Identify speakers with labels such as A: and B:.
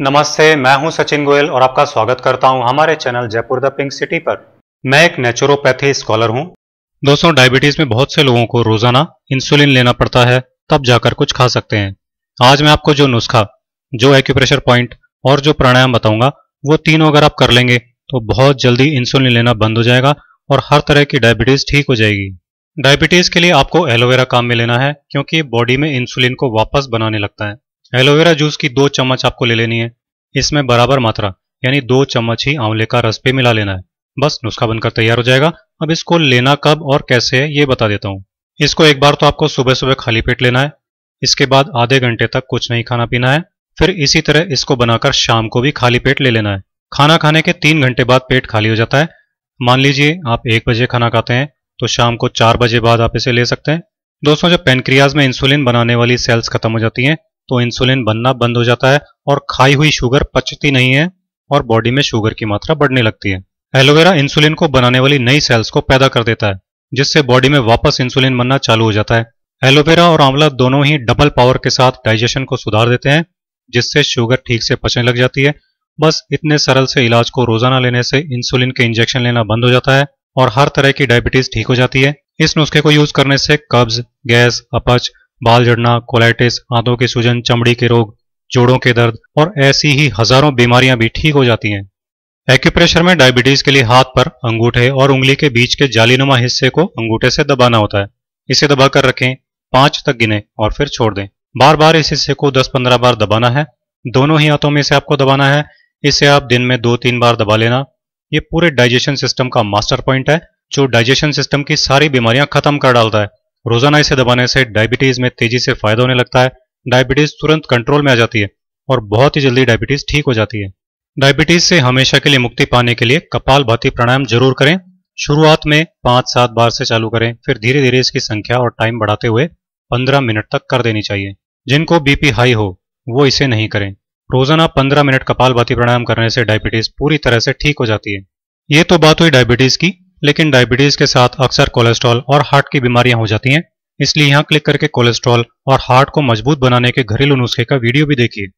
A: नमस्ते मैं हूं सचिन गोयल और आपका स्वागत करता हूं हमारे channel Jaipur the pink city पर मैं एक नेचुरोपैथी स्कॉलर हूं दोस्तों डायबिटीज में बहुत से लोगों को रोजाना इंसुलिन लेना पड़ता है तब जाकर कुछ खा सकते हैं आज मैं आपको जो नुस्खा जो एक्यूप्रेशर पॉइंट और जो प्राणायाम बताऊंगा वो तीनों अगर आप कर लेंगे तो बहुत जल्दी इंसुलिन लेना बंद हो जाएगा और हर तरह की डायबिटीज ठीक हो जाएगी डायबिटीज के लिए आपको एलोवेरा काम में लेना है क्योंकि बॉडी में इंसुलिन को वापस बनाने लगता है एलोवेरा जूस की दो चम्मच आपको ले लेनी है इसमें बराबर मात्रा यानी दो चम्मच ही आंवले का रस पे मिला लेना है बस नुस्खा बनकर तैयार हो जाएगा अब इसको लेना कब और कैसे है ये बता देता हूँ इसको एक बार तो आपको सुबह सुबह खाली पेट लेना है इसके बाद आधे घंटे तक कुछ नहीं खाना पीना है फिर इसी तरह इसको बनाकर शाम को भी खाली पेट ले लेना है खाना खाने के तीन घंटे बाद पेट खाली हो जाता है मान लीजिए आप एक बजे खाना खाते हैं तो शाम को चार बजे बाद आप इसे ले सकते हैं दोस्तों जब पेनक्रियाज में इंसुलिन बनाने वाली सेल्स खत्म हो जाती हैं तो इंसुलिन बनना बंद हो जाता है और खाई हुई शुगर पचती नहीं है और बॉडी में शुगर की मात्रा बढ़ने लगती है एलोवेरा इंसुलिन को बनाने वाली नई सेल्स को पैदा कर देता है जिससे बॉडी में वापस इंसुलिन बनना चालू हो जाता है एलोवेरा और आंवला दोनों ही डबल पावर के साथ डाइजेशन को सुधार देते हैं जिससे शुगर ठीक से पचने लग जाती है बस इतने सरल से इलाज को रोजाना लेने से इंसुलिन के इंजेक्शन लेना बंद हो जाता है और हर तरह की डायबिटीज ठीक हो जाती है इस नुस्खे को यूज करने से कब्ज गैस अपच बाल जड़ना कोलाइटिस आंतों की सूजन चमड़ी के रोग जोड़ों के दर्द और ऐसी ही हजारों बीमारियां भी ठीक हो जाती हैं एक्यूप्रेशर में डायबिटीज के लिए हाथ पर अंगूठे और उंगली के बीच के जालीनुमा हिस्से को अंगूठे से दबाना होता है इसे दबाकर रखें पांच तक गिने और फिर छोड़ दें बार बार इस हिस्से को 10-15 बार दबाना है दोनों ही हाथों में से आपको दबाना है इसे आप दिन में दो तीन बार दबा लेना ये पूरे डाइजेशन सिस्टम का मास्टर पॉइंट है जो डाइजेशन सिस्टम की सारी बीमारियां खत्म कर डालता है रोजाना इसे दबाने से डायबिटीज में तेजी से फायदा होने लगता है डायबिटीज तुरंत कंट्रोल में आ जाती है और बहुत ही जल्दी डायबिटीज ठीक हो जाती है डायबिटीज से हमेशा के लिए मुक्ति पाने के लिए कपाल भाती प्राणायाम जरूर करें शुरुआत में पांच सात बार से चालू करें फिर धीरे धीरे इसकी संख्या और टाइम बढ़ाते हुए पंद्रह मिनट तक कर देनी चाहिए जिनको बीपी हाई हो वो इसे नहीं करें रोजाना पंद्रह मिनट कपाल भाती प्राणायाम करने से डायबिटीज पूरी तरह से ठीक हो जाती है ये तो बात हुई डायबिटीज की लेकिन डायबिटीज के साथ अक्सर कोलेस्ट्रॉल और हार्ट की बीमारियां हो जाती हैं इसलिए यहाँ क्लिक करके कोलेस्ट्रॉल और हार्ट को मजबूत बनाने के घरेलू नुस्खे का वीडियो भी देखिए